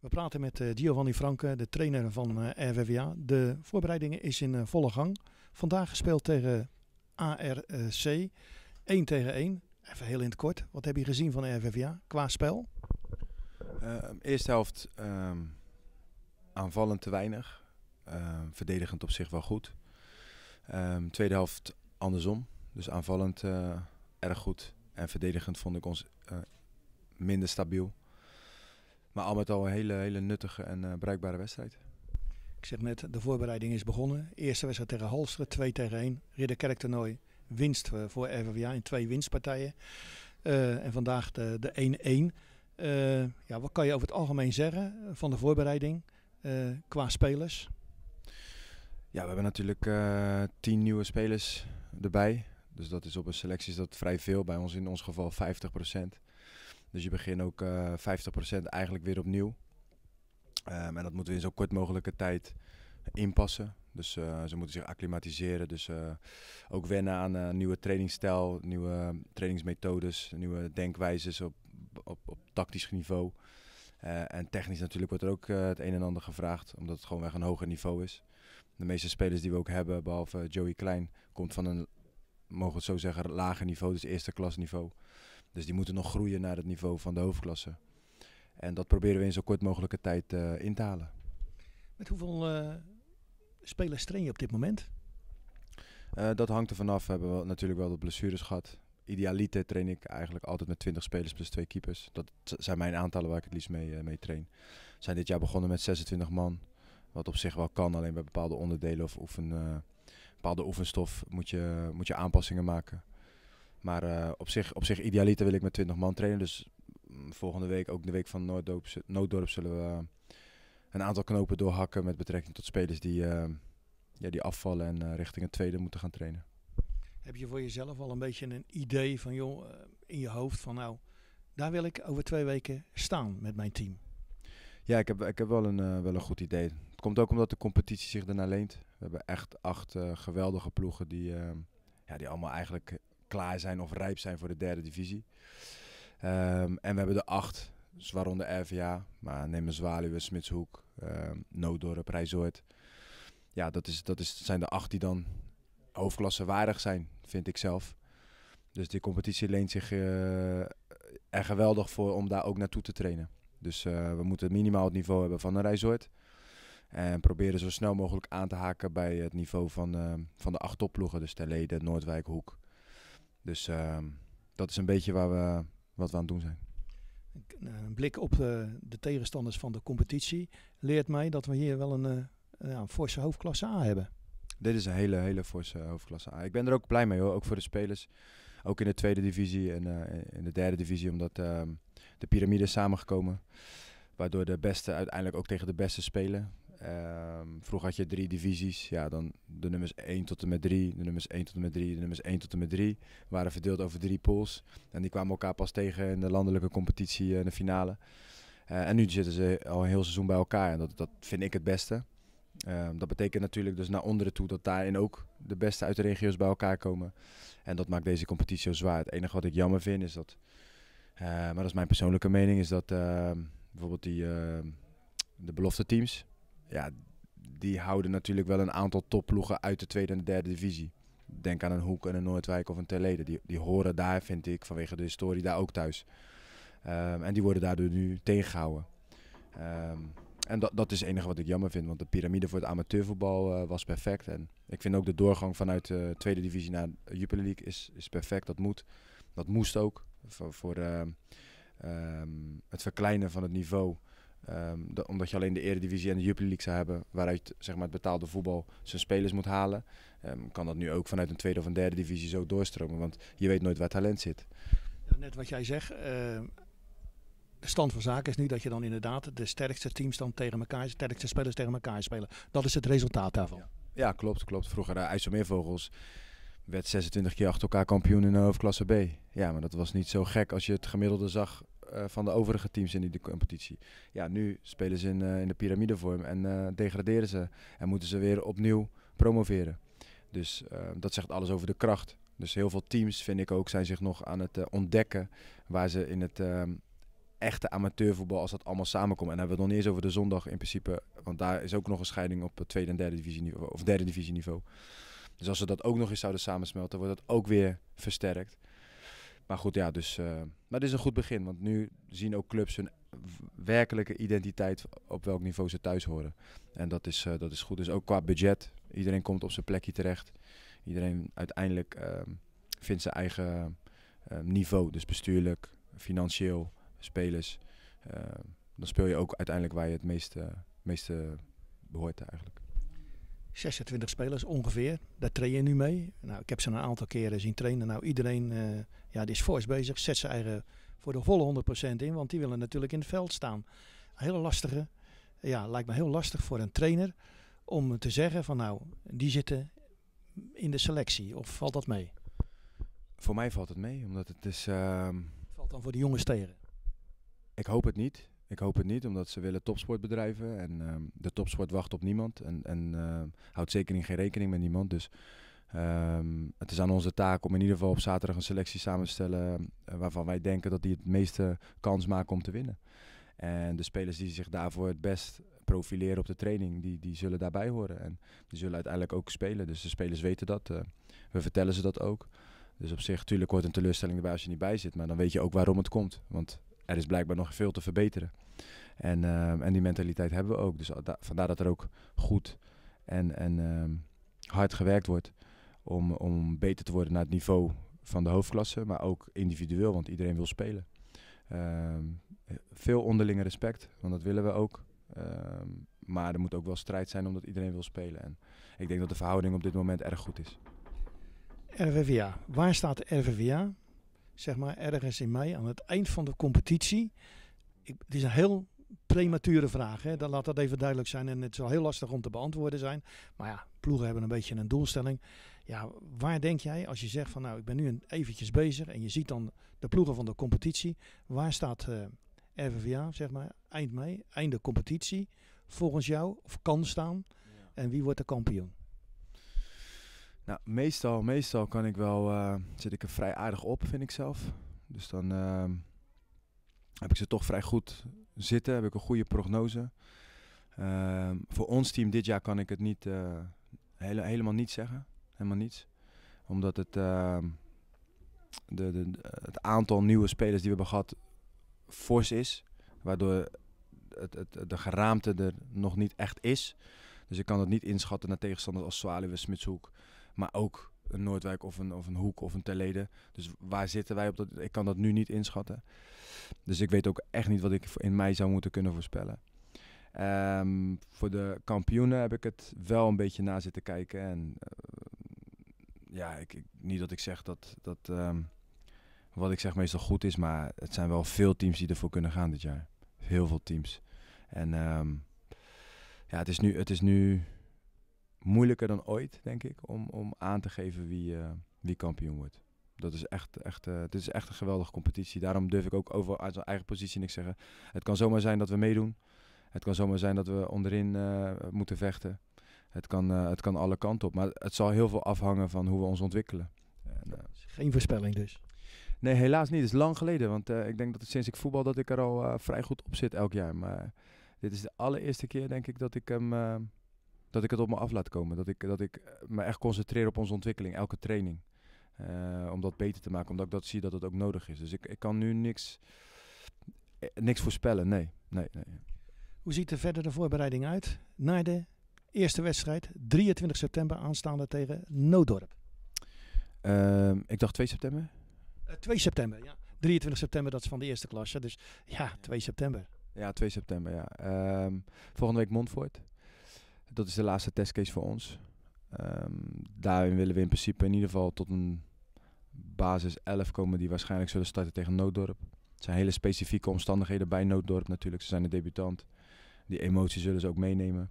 We praten met eh, Giovanni Franke, de trainer van eh, RVVA. De voorbereidingen is in eh, volle gang. Vandaag gespeeld tegen ARC. 1 tegen 1. Even heel in het kort. Wat heb je gezien van RVVA qua spel? Uh, eerste helft ehm, aanvallend te weinig. Ehm, verdedigend op zich wel goed. tweede helft andersom. Dus aanvallend erg goed. En verdedigend vond ik ons minder stabiel. Maar al met al een hele, hele nuttige en eh, bruikbare wedstrijd. Ik zeg net, de voorbereiding is begonnen. Eerste wedstrijd tegen Halsteren, 2 tegen 1. Ridderkerk toernooi, winst eh, voor RVVA in twee winstpartijen. Eh, en vandaag de 1-1. ja, wat kan je over het algemeen zeggen van de voorbereiding qua spelers? Ja, we hebben natuurlijk tien nieuwe spelers erbij. Dus dat is op een selectie is dat vrij veel. Bij ons in ons geval 50 procent. Dus je begint ook 50% eh, eigenlijk weer opnieuw. Ehm, en dat moeten we in zo kort mogelijke tijd inpassen. Dus eh, ze moeten zich acclimatiseren. Dus eh, ook wennen aan uh, nieuwe trainingsstijl, nieuwe trainingsmethodes, nieuwe denkwijzes op, op, op tactisch niveau. en technisch natuurlijk wordt er ook het een en ander gevraagd, omdat het gewoon weg een hoger niveau is. De meeste spelers die we ook hebben, behalve Joey Klein, komt van een, mogen we het zo zeggen, lager niveau, dus eerste klas niveau. Dus die moeten nog groeien naar het niveau van de hoofdklasse. En dat proberen we in zo kort mogelijke tijd uh, in te halen. Met hoeveel eh, spelers train je op dit moment? Eh, dat hangt er vanaf. We hebben natuurlijk wel de blessures gehad. Idealiter train ik eigenlijk altijd met 20 spelers plus twee keepers. Dat zijn mijn aantallen waar ik het liefst mee, mee train. We zijn dit jaar begonnen met 26 man. Wat op zich wel kan, alleen bij bepaalde onderdelen of oefen, bepaalde oefenstof moet je, moet je aanpassingen maken. Maar eh, op, zich, op zich, idealiter wil ik met 20 man trainen. Dus mm, volgende week, ook de week van Noorddorp, zullen we eh, een aantal knopen doorhakken met betrekking tot spelers die, eh, ja, die afvallen en richting het tweede moeten gaan trainen. Heb je voor jezelf al een beetje een idee van, joh, in je hoofd van nou, daar wil ik over twee weken staan met mijn team? Ja, ik heb, ik heb wel, een, wel een goed idee. Het komt ook omdat de competitie zich daarna leent. We hebben echt acht geweldige ploegen die, ja, die allemaal eigenlijk klaar zijn of rijp zijn voor de derde divisie. Ehm, en we hebben de acht, Zwaronder waaronder RVA, maar nemen Zwaluwe, Smitshoek, um, Nooddorp, Ja, dat, is, dat is, zijn de acht die dan hoofdklasse waardig zijn, vind ik zelf. Dus die competitie leent zich uh, er geweldig voor om daar ook naartoe te trainen. Dus eh, we moeten minimaal het niveau hebben van een En proberen zo snel mogelijk aan te haken bij het niveau van, eh, van de acht topploegen. Dus Terleden, Noordwijk, Hoek, dus ehm, dat is een beetje waar we, wat we aan het doen zijn. Eh, een blik op de, de tegenstanders van de competitie leert mij dat we hier wel een, eh, een forse hoofdklasse A hebben. Dit is een hele, hele forse hoofdklasse A. Ik ben er ook blij mee hoor, ook voor de spelers. Ook in de tweede divisie en eh, in de derde divisie, omdat ehm, de piramide is samengekomen. Waardoor de beste uiteindelijk ook tegen de beste spelen. Um, vroeger had je drie divisies. Ja, dan de nummers 1 tot en met 3, de nummers 1 tot en met 3, de nummers 1 tot en met 3 waren verdeeld over drie pools. En die kwamen elkaar pas tegen in de landelijke competitie uh, in de finale. Eh, en nu zitten ze al een heel seizoen bij elkaar en dat, dat vind ik het beste. Ehm, dat betekent natuurlijk dus naar onderen toe dat daarin ook de beste uit de regio's bij elkaar komen. En dat maakt deze competitie zo zwaar. Het enige wat ik jammer vind is dat, eh, maar dat is mijn persoonlijke mening, is dat ehm, bijvoorbeeld die, de belofte teams, ja, die houden natuurlijk wel een aantal topploegen uit de tweede en de derde divisie. Denk aan een Hoek en een Noordwijk of een Terleden. Die, die horen daar, vind ik, vanwege de historie daar ook thuis. Ehm, en die worden daardoor nu tegengehouden. Ehm, en dat, dat is het enige wat ik jammer vind. Want de piramide voor het amateurvoetbal eh, was perfect. En ik vind ook de doorgang vanuit de tweede divisie naar de Jupiler League is, is perfect. Dat moet. Dat moest ook. Voor, ehm, het verkleinen van het niveau Ehm, omdat je alleen de Eredivisie en de Jupiler League zou hebben, waaruit zeg maar, het betaalde voetbal zijn spelers moet halen, ehm, kan dat nu ook vanuit een tweede of een derde divisie zo doorstromen. Want je weet nooit waar talent zit. Ja, net wat jij zegt, ehm, de stand van zaken is nu dat je dan inderdaad de sterkste teams dan tegen elkaar, de sterkste spelers tegen elkaar spelen. Dat is het resultaat daarvan. Ja, klopt, klopt. Vroeger de eh, IJsselmeervogels werd 26 keer achter elkaar kampioen in de hoofdklasse B. Ja, maar dat was niet zo gek als je het gemiddelde zag eh, van de overige teams in die competitie. Ja, nu spelen ze in, eh, in de piramidevorm en eh, degraderen ze en moeten ze weer opnieuw promoveren. Dus dat zegt alles over de kracht. Dus heel veel teams, vind ik ook, zijn zich nog aan het ontdekken waar ze in het ehm, echte amateurvoetbal, als dat allemaal samenkomt. En dan hebben we het nog niet eens over de zondag in principe. Want daar is ook nog een scheiding op het tweede en derde divisie niveau, of derde divisie niveau. Dus als ze dat ook nog eens zouden samensmelten, wordt dat ook weer versterkt. Maar goed, ja, dus. Uh, maar is een goed begin. Want nu zien ook clubs hun werkelijke identiteit. op welk niveau ze thuis horen. En dat is, eh, dat is goed. Dus ook qua budget. Iedereen komt op zijn plekje terecht. Iedereen uiteindelijk ehm, vindt zijn eigen ehm, niveau. Dus bestuurlijk, financieel, spelers. Ehm, dan speel je ook uiteindelijk waar je het meeste, meeste behoort eigenlijk. 26 spelers ongeveer. Daar train je nu mee. Nou, ik heb ze een aantal keren zien trainen. Nou, iedereen eh, ja, die is fors bezig. Zet ze eigen voor de volle 100% in. Want die willen natuurlijk in het veld staan. lastige. Ja, lijkt me heel lastig voor een trainer om te zeggen van nou, die zitten in de selectie. Of valt dat mee? Voor mij valt het mee, omdat het is... Ehm, valt dan voor de jonge tegen? Ik hoop het niet. Ik hoop het niet, omdat ze willen topsport bedrijven. En ehm, de topsport wacht op niemand. En, en ehm, houdt zeker geen rekening met niemand. Dus ehm, het is aan onze taak om in ieder geval op zaterdag een selectie samen te stellen. Eh, waarvan wij denken dat die het meeste kans maken om te winnen. En de spelers die zich daarvoor het best profileren op de training, die, die zullen daarbij horen. En die zullen uiteindelijk ook spelen. Dus de spelers weten dat. Eh, we vertellen ze dat ook. Dus op zich, tuurlijk hoort een teleurstelling erbij als je niet bij zit. Maar dan weet je ook waarom het komt. Want er is blijkbaar nog veel te verbeteren. En, ehm, en die mentaliteit hebben we ook. Dus vandaar dat er ook goed en, en ehm, hard gewerkt wordt om, om beter te worden naar het niveau van de hoofdklasse, maar ook individueel, want iedereen wil spelen. Ehm, veel onderlinge respect, want dat willen we ook. maar er moet ook wel strijd zijn omdat iedereen wil spelen. En ik denk dat de verhouding op dit moment erg goed is. RVVA, waar staat de RVVA zeg maar, ergens in mei, aan het eind van de competitie. Ik, het is een heel premature vraag, hè? Dan laat dat even duidelijk zijn. En het zal heel lastig om te beantwoorden zijn. Maar ja, ploegen hebben een beetje een doelstelling. Ja, waar denk jij als je zegt van nou, ik ben nu eventjes bezig en je ziet dan de ploegen van de competitie. Waar staat uh, eh, RVVA, zeg maar, eind mei, einde competitie volgens jou? Of kan staan? En wie wordt de kampioen? Nou, meestal, meestal kan ik wel, eh, zit ik er vrij aardig op, vind ik zelf. Dus dan ehm, heb ik ze toch vrij goed zitten, heb ik een goede prognose. Ehm, voor ons team dit jaar kan ik het niet, eh, helemaal niet zeggen, helemaal niets. Omdat het, ehm, de, de, het aantal nieuwe spelers die we hebben gehad fors is. Waardoor het, het, de geraamte er nog niet echt is. Dus ik kan dat niet inschatten naar tegenstanders als Zwaluwe, Smitshoek, maar ook een Noordwijk of een, of een Hoek of een Terleden. Dus waar zitten wij op dat? Ik kan dat nu niet inschatten. Dus ik weet ook echt niet wat ik in mei zou moeten kunnen voorspellen. Ehm, voor de kampioenen heb ik het wel een beetje na zitten kijken. En eh, ja, ik, niet dat ik zeg dat, dat ehm, wat ik zeg meestal goed is, maar het zijn wel veel teams die ervoor kunnen gaan dit jaar. Heel veel teams. En ehm, ja, het is nu, het is nu moeilijker dan ooit, denk ik, om, om aan te geven wie, eh, wie kampioen wordt. Dat is echt, echt, eh, dit is echt een geweldige competitie. Daarom durf ik ook over uit mijn eigen positie niks zeggen. Het kan zomaar zijn dat we meedoen. Het kan zomaar zijn dat we onderin eh, moeten vechten. Het kan, het kan alle kanten op. Maar het zal heel veel afhangen van hoe we ons ontwikkelen. En, Geen voorspelling dus? Nee, helaas niet. Het is lang geleden. Want ik denk dat sinds ik voetbal dat ik er al vrij goed op zit elk jaar. Maar dit is de allereerste keer denk ik dat ik hem dat ik het op me af laat komen. Dat ik, dat ik eh, me echt concentreer op onze ontwikkeling, elke training. Eh, om dat beter te maken, omdat ik dat zie dat het ook nodig is. Dus ik, ik kan nu niks, eh, niks voorspellen, nee, nee, nee. Hoe ziet de verder de voorbereiding uit naar de eerste wedstrijd, 23 september aanstaande tegen Noodorp? Ehm, ik dacht 2 september. 2 september, ja. 23 september, dat is van de eerste klasse. Dus ja, 2 september. Ja, 2 september, ja. Ehm, volgende week Montfort. Dat is de laatste testcase voor ons. Ehm, daarin willen we in principe in ieder geval tot een basis 11 komen die waarschijnlijk zullen starten tegen Nooddorp. Het zijn hele specifieke omstandigheden bij Nooddorp natuurlijk. Ze zijn de debutant. Die emotie zullen ze ook meenemen.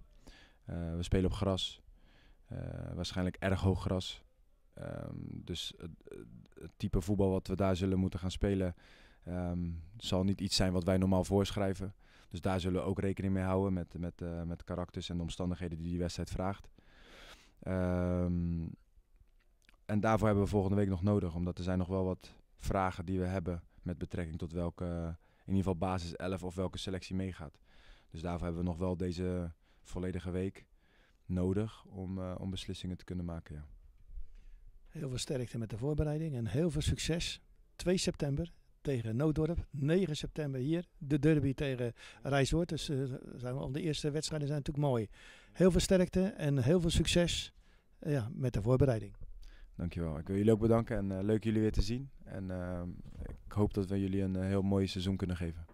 Eh, we spelen op gras. Eh, waarschijnlijk erg hoog gras. Ehm, dus het, type voetbal wat we daar zullen moeten gaan spelen... Ehm, zal niet iets zijn wat wij normaal voorschrijven. Dus daar zullen we ook rekening mee houden met, met, eh, met karakters en de omstandigheden die die wedstrijd vraagt. Ehm, en daarvoor hebben we volgende week nog nodig, omdat er zijn nog wel wat vragen die we hebben met betrekking tot welke, in ieder geval basis 11 of welke selectie meegaat. Dus daarvoor hebben we nog wel deze volledige week nodig om, eh, om beslissingen te kunnen maken. Ja. Heel veel sterkte met de voorbereiding en heel veel succes. 2 september tegen Nooddorp. 9 september hier. De derby tegen Rijswoord. Dus eh, zijn we al de eerste wedstrijden zijn natuurlijk mooi. Heel veel sterkte en heel veel succes eh, ja, met de voorbereiding. Dankjewel. Ik wil jullie ook bedanken en eh, leuk jullie weer te zien. En ehm, ik hoop dat we jullie een heel mooi seizoen kunnen geven.